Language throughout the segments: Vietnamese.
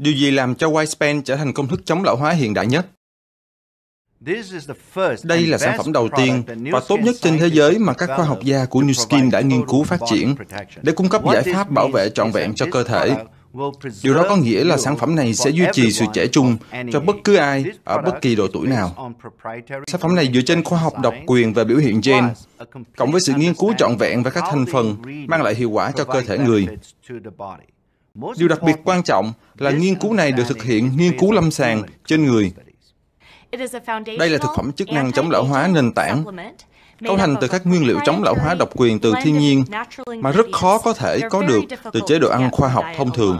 Điều gì làm cho Wisepan trở thành công thức chống lão hóa hiện đại nhất? Đây là sản phẩm đầu tiên và tốt nhất trên thế giới mà các khoa học gia của New Skin đã nghiên cứu phát triển để cung cấp giải pháp bảo vệ trọn vẹn cho cơ thể. Điều đó có nghĩa là sản phẩm này sẽ duy trì sự trẻ trung cho bất cứ ai ở bất kỳ độ tuổi nào. Sản phẩm này dựa trên khoa học độc quyền và biểu hiện gen, cộng với sự nghiên cứu trọn vẹn về các thành phần mang lại hiệu quả cho cơ thể người. Điều đặc biệt quan trọng là nghiên cứu này được thực hiện nghiên cứu lâm sàng trên người. Đây là thực phẩm chức năng chống lão hóa nền tảng, cấu thành từ các nguyên liệu chống lão hóa độc quyền từ thiên nhiên mà rất khó có thể có được từ chế độ ăn khoa học thông thường.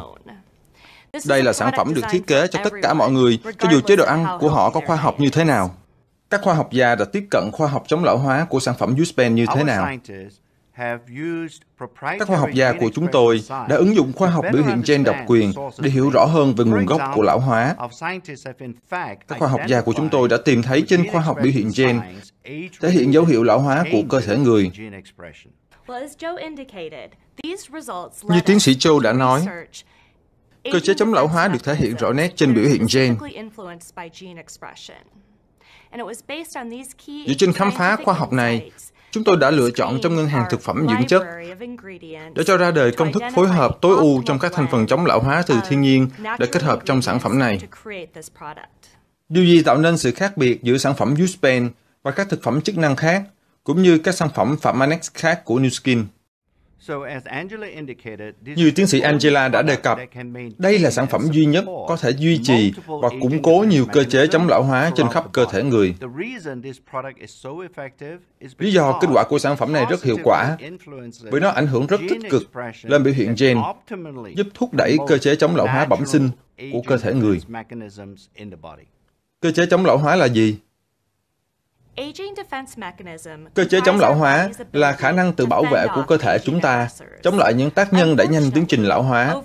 Đây là sản phẩm được thiết kế cho tất cả mọi người, cho dù chế độ ăn của họ có khoa học như thế nào. Các khoa học gia đã tiếp cận khoa học chống lão hóa của sản phẩm Uspen như thế nào. Các khoa học gia của chúng tôi đã ứng dụng khoa học biểu hiện gen độc quyền để hiểu rõ hơn về nguồn gốc của lão hóa. Các khoa học gia của chúng tôi đã tìm thấy trên khoa học biểu hiện gen thể hiện dấu hiệu lão hóa của cơ thể người. Như tiến sĩ Châu đã nói, cơ chế chống lão hóa được thể hiện rõ nét trên biểu hiện gen. Dựa trên khám phá khoa học này, Chúng tôi đã lựa chọn trong ngân hàng thực phẩm dưỡng chất để cho ra đời công thức phối hợp tối ưu trong các thành phần chống lão hóa từ um, thiên nhiên để kết hợp trong sản phẩm này. Điều gì tạo nên sự khác biệt giữa sản phẩm Uspen và các thực phẩm chức năng khác, cũng như các sản phẩm Farmanex khác của New Skin? Như tiến sĩ Angela đã đề cập, đây là sản phẩm duy nhất có thể duy trì và củng cố nhiều cơ chế chống lão hóa trên khắp cơ thể người. Lý do kết quả của sản phẩm này rất hiệu quả bởi nó ảnh hưởng rất tích cực lên biểu hiện gen, giúp thúc đẩy cơ chế chống lão hóa bẩm sinh của cơ thể người. Cơ chế chống lão hóa là gì? Cơ chế chống lão hóa là khả năng tự bảo vệ của cơ thể chúng ta chống lại những tác nhân đẩy nhanh tiến trình lão hóa.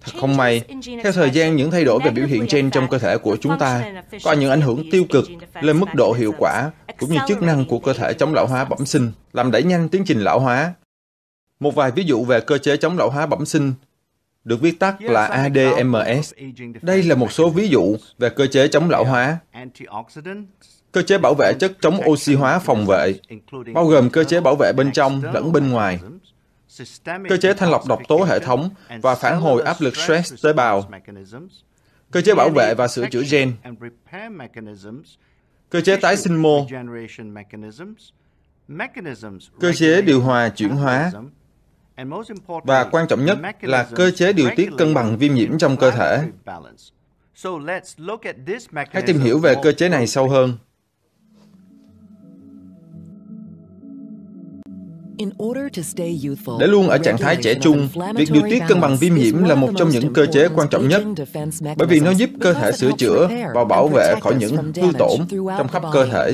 Thật không may, theo thời gian những thay đổi về biểu hiện gen trong cơ thể của chúng ta có những ảnh hưởng tiêu cực lên mức độ hiệu quả cũng như chức năng của cơ thể chống lão hóa bẩm sinh, làm đẩy nhanh tiến trình lão hóa. Một vài ví dụ về cơ chế chống lão hóa bẩm sinh được viết tắt là ADMS. Đây là một số ví dụ về cơ chế chống lão hóa, cơ chế bảo vệ chất chống oxy hóa phòng vệ, bao gồm cơ chế bảo vệ bên trong lẫn bên ngoài, cơ chế thanh lọc độc tố hệ thống và phản hồi áp lực stress tế bào, cơ chế bảo vệ và sửa chữa gen, cơ chế tái sinh mô, cơ chế điều hòa chuyển hóa, và quan trọng nhất là cơ chế điều tiết cân bằng viêm nhiễm trong cơ thể. Hãy tìm hiểu về cơ chế này sâu hơn. Để luôn ở trạng thái trẻ trung, việc điều tiết cân bằng viêm nhiễm là một trong những cơ chế quan trọng nhất, bởi vì nó giúp cơ thể sửa chữa và bảo vệ khỏi những hư tổn trong khắp cơ thể.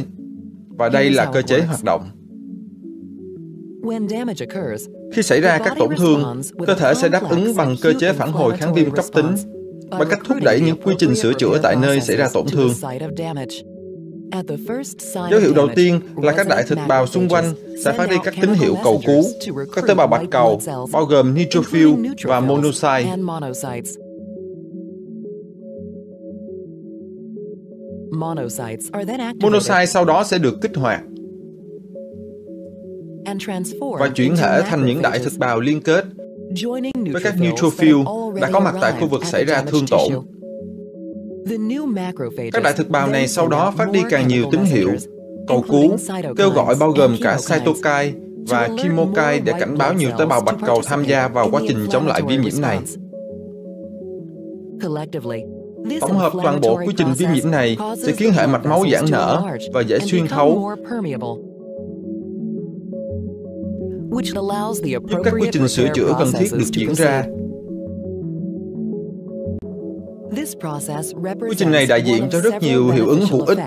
Và đây là cơ chế hoạt động. Khi xảy ra các tổn thương, cơ thể sẽ đáp ứng bằng cơ chế phản hồi kháng viêm cấp tính bằng cách thúc đẩy những quy trình sửa chữa tại nơi xảy ra tổn thương. Dấu hiệu đầu tiên là các đại thực bào xung quanh sẽ phát đi các tín hiệu cầu cứu. Các tế bào bạch cầu, bao gồm neutrophil và monocyte. Monocyte sau đó sẽ được kích hoạt và chuyển thể thành những đại thực bào liên kết với các neutrophil đã có mặt tại khu vực xảy ra thương tổn. Các đại thực bào này sau đó phát đi càng nhiều tín hiệu, cầu cứu, kêu gọi bao gồm cả cytokine và chemokine để cảnh báo nhiều tế bào bạch cầu tham gia vào quá trình chống lại viêm nhiễm này. Tổng hợp toàn bộ quy trình viêm nhiễm này sẽ khiến hệ mạch máu giãn nở và dễ xuyên thấu giúp các quy trình sửa chữa cần thiết được diễn ra. Quy trình này đại diện cho rất nhiều hiệu ứng hữu ích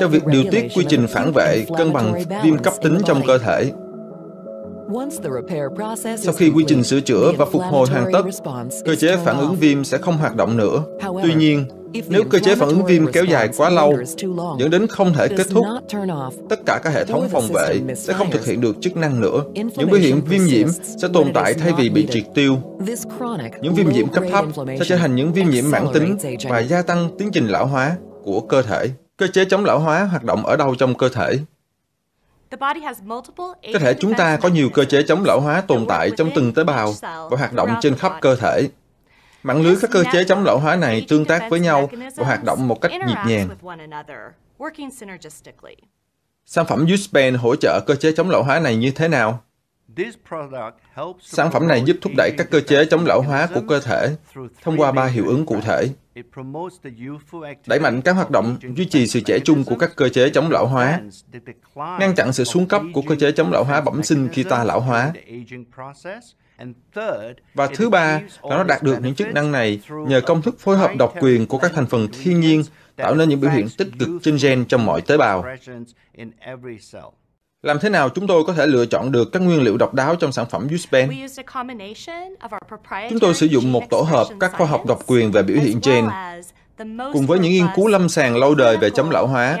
cho việc điều tiết quy trình phản vệ, cân bằng viêm cấp tính trong cơ thể. Sau khi quy trình sửa chữa và phục hồi hoàn tất, cơ chế phản ứng viêm sẽ không hoạt động nữa. Tuy nhiên, nếu cơ chế phản ứng viêm kéo dài quá lâu, dẫn đến không thể kết thúc, tất cả các hệ thống phòng vệ sẽ không thực hiện được chức năng nữa. Những biểu hiện viêm nhiễm sẽ tồn tại thay vì bị triệt tiêu. Những viêm nhiễm cấp thấp sẽ trở thành những viêm nhiễm mãn tính và gia tăng tiến trình lão hóa của cơ thể. Cơ chế chống lão hóa hoạt động ở đâu trong cơ thể? Cơ thể chúng ta có nhiều cơ chế chống lão hóa tồn tại trong từng tế bào và hoạt động trên khắp cơ thể. Mạng lưới các cơ chế chống lão hóa này tương tác với nhau và hoạt động một cách nhịp nhàng. Sản phẩm USPEN hỗ trợ cơ chế chống lão hóa này như thế nào? Sản phẩm này giúp thúc đẩy các cơ chế chống lão hóa của cơ thể thông qua ba hiệu ứng cụ thể. Đẩy mạnh các hoạt động duy trì sự trẻ trung của các cơ chế chống lão hóa, ngăn chặn sự xuống cấp của cơ chế chống lão hóa bẩm sinh khi ta lão hóa, và thứ ba là nó đạt được những chức năng này nhờ công thức phối hợp độc quyền của các thành phần thiên nhiên tạo nên những biểu hiện tích cực trên gen trong mọi tế bào. Làm thế nào chúng tôi có thể lựa chọn được các nguyên liệu độc đáo trong sản phẩm Uspen? Chúng tôi sử dụng một tổ hợp các khoa học độc quyền về biểu hiện gen, cùng với những nghiên cứu lâm sàng lâu đời về chống lão hóa.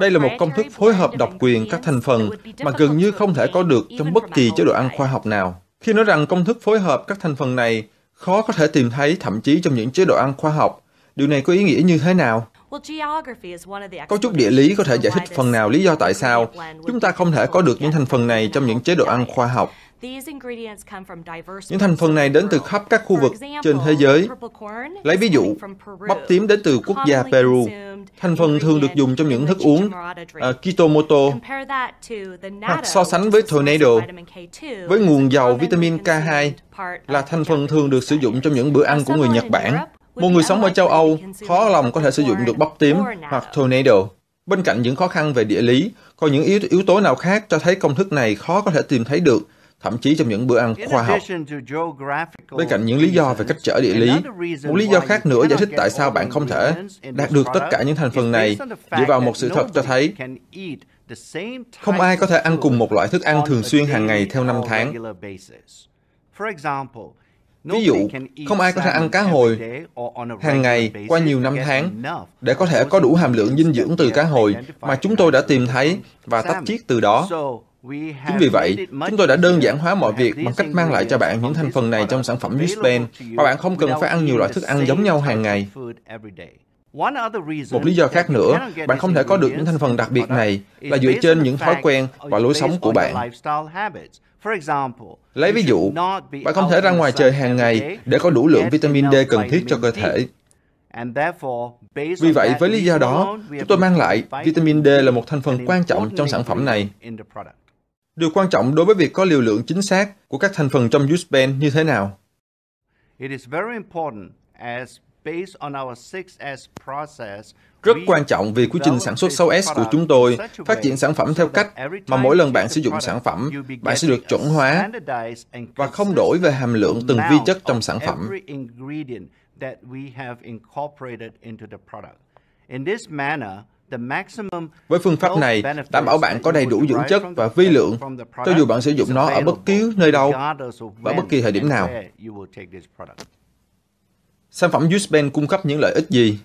Đây là một công thức phối hợp độc quyền các thành phần mà gần như không thể có được trong bất kỳ chế độ ăn khoa học nào. Khi nói rằng công thức phối hợp các thành phần này khó có thể tìm thấy thậm chí trong những chế độ ăn khoa học, điều này có ý nghĩa như thế nào? Có chút địa lý có thể giải thích phần nào lý do tại sao chúng ta không thể có được những thành phần này trong những chế độ ăn khoa học. Những thành phần này đến từ khắp các khu vực trên thế giới. Lấy ví dụ, bắp tím đến từ quốc gia Peru, Thành phần thường được dùng trong những thức uống uh, Kitomoto hoặc so sánh với Tornado với nguồn giàu vitamin K2 là thành phần thường được sử dụng trong những bữa ăn của người Nhật Bản. Một người sống ở châu Âu khó lòng có thể sử dụng được bắp tím hoặc Tornado. Bên cạnh những khó khăn về địa lý, còn những yếu, yếu tố nào khác cho thấy công thức này khó có thể tìm thấy được thậm chí trong những bữa ăn khoa học. Bên cạnh những lý do về cách trở địa lý, một lý do khác nữa giải thích tại sao bạn không thể đạt được tất cả những thành phần này dựa vào một sự thật cho thấy không ai có thể ăn cùng một loại thức ăn thường xuyên hàng ngày theo năm tháng. Ví dụ, không ai có thể ăn cá hồi hàng ngày qua nhiều năm tháng để có thể có đủ hàm lượng dinh dưỡng từ cá hồi mà chúng tôi đã tìm thấy và tách chiết từ đó. Chính vì vậy, chúng tôi đã đơn giản hóa mọi việc bằng cách mang lại cho bạn những thành phần này trong sản phẩm Uspen và bạn không cần phải ăn nhiều loại thức ăn giống nhau hàng ngày. Một lý do khác nữa, bạn không thể có được những thành phần đặc biệt này là dựa trên những thói quen và lối sống của bạn. Lấy ví dụ, bạn không thể ra ngoài trời hàng ngày để có đủ lượng vitamin D cần thiết cho cơ thể. Vì vậy, với lý do đó, chúng tôi mang lại vitamin D là một thành phần quan trọng trong sản phẩm này. Điều quan trọng đối với việc có liều lượng chính xác của các thành phần trong Uspen như thế nào. Rất quan trọng vì quy trình sản xuất 6S của chúng tôi phát triển sản phẩm theo cách mà mỗi lần bạn sử dụng sản phẩm, bạn sẽ được chuẩn hóa và không đổi về hàm lượng từng vi chất trong sản phẩm. In this manner, với phương pháp này, đảm bảo bạn có đầy đủ dưỡng chất và vi lượng, cho dù bạn sử dụng nó ở bất cứ nơi đâu và bất kỳ thời điểm nào. Sản phẩm Useben cung cấp những lợi ích gì?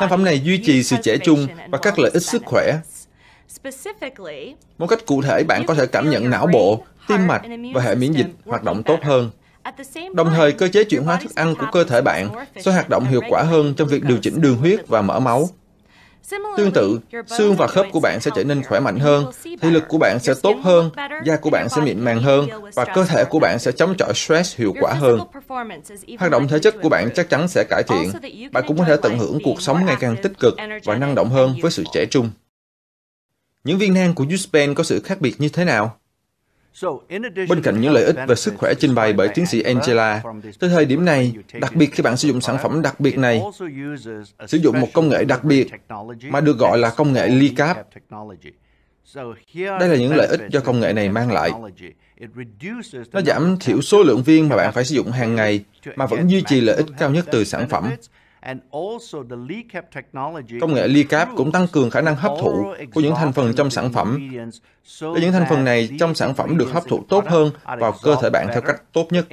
Sản phẩm này duy trì sự trẻ trung và các lợi ích sức khỏe. Một cách cụ thể, bạn có thể cảm nhận não bộ, tim mạch và hệ miễn dịch hoạt động tốt hơn. Đồng thời, cơ chế chuyển hóa thức ăn của cơ thể bạn sẽ hoạt động hiệu quả hơn trong việc điều chỉnh đường huyết và mỡ máu. Tương tự, xương và khớp của bạn sẽ trở nên khỏe mạnh hơn, thị lực của bạn sẽ tốt hơn, da của bạn sẽ mịn màng hơn và cơ thể của bạn sẽ chống chọi stress hiệu quả hơn. Hoạt động thể chất của bạn chắc chắn sẽ cải thiện. Bạn cũng có thể tận hưởng cuộc sống ngày càng tích cực và năng động hơn với sự trẻ trung. Những viên nang của Juspen có sự khác biệt như thế nào? Bên cạnh những lợi ích về sức khỏe trình bày bởi tiến sĩ Angela, tới thời điểm này, đặc biệt khi bạn sử dụng sản phẩm đặc biệt này, sử dụng một công nghệ đặc biệt mà được gọi là công nghệ LiCap. Đây là những lợi ích do công nghệ này mang lại. Nó giảm thiểu số lượng viên mà bạn phải sử dụng hàng ngày mà vẫn duy trì lợi ích cao nhất từ sản phẩm Công nghệ LICAP cũng tăng cường khả năng hấp thụ của những thành phần trong sản phẩm, để những thành phần này trong sản phẩm được hấp thụ tốt hơn vào cơ thể bạn theo cách tốt nhất.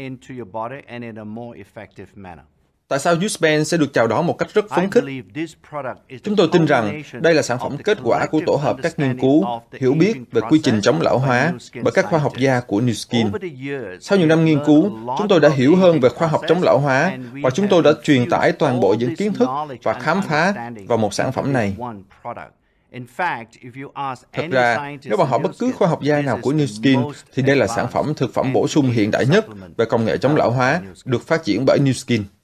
Tại sao Uspen sẽ được chào đón một cách rất phấn khích? Chúng tôi tin rằng đây là sản phẩm kết quả của tổ hợp các nghiên cứu, hiểu biết về quy trình chống lão hóa bởi các khoa học gia của New Skin. Sau nhiều năm nghiên cứu, chúng tôi đã hiểu hơn về khoa học chống lão hóa và chúng tôi đã truyền tải toàn bộ những kiến thức và khám phá vào một sản phẩm này. Thật ra, nếu bạn hỏi bất cứ khoa học gia nào của New Skin, thì đây là sản phẩm thực phẩm bổ sung hiện đại nhất về công nghệ chống lão hóa được phát triển bởi New Skin.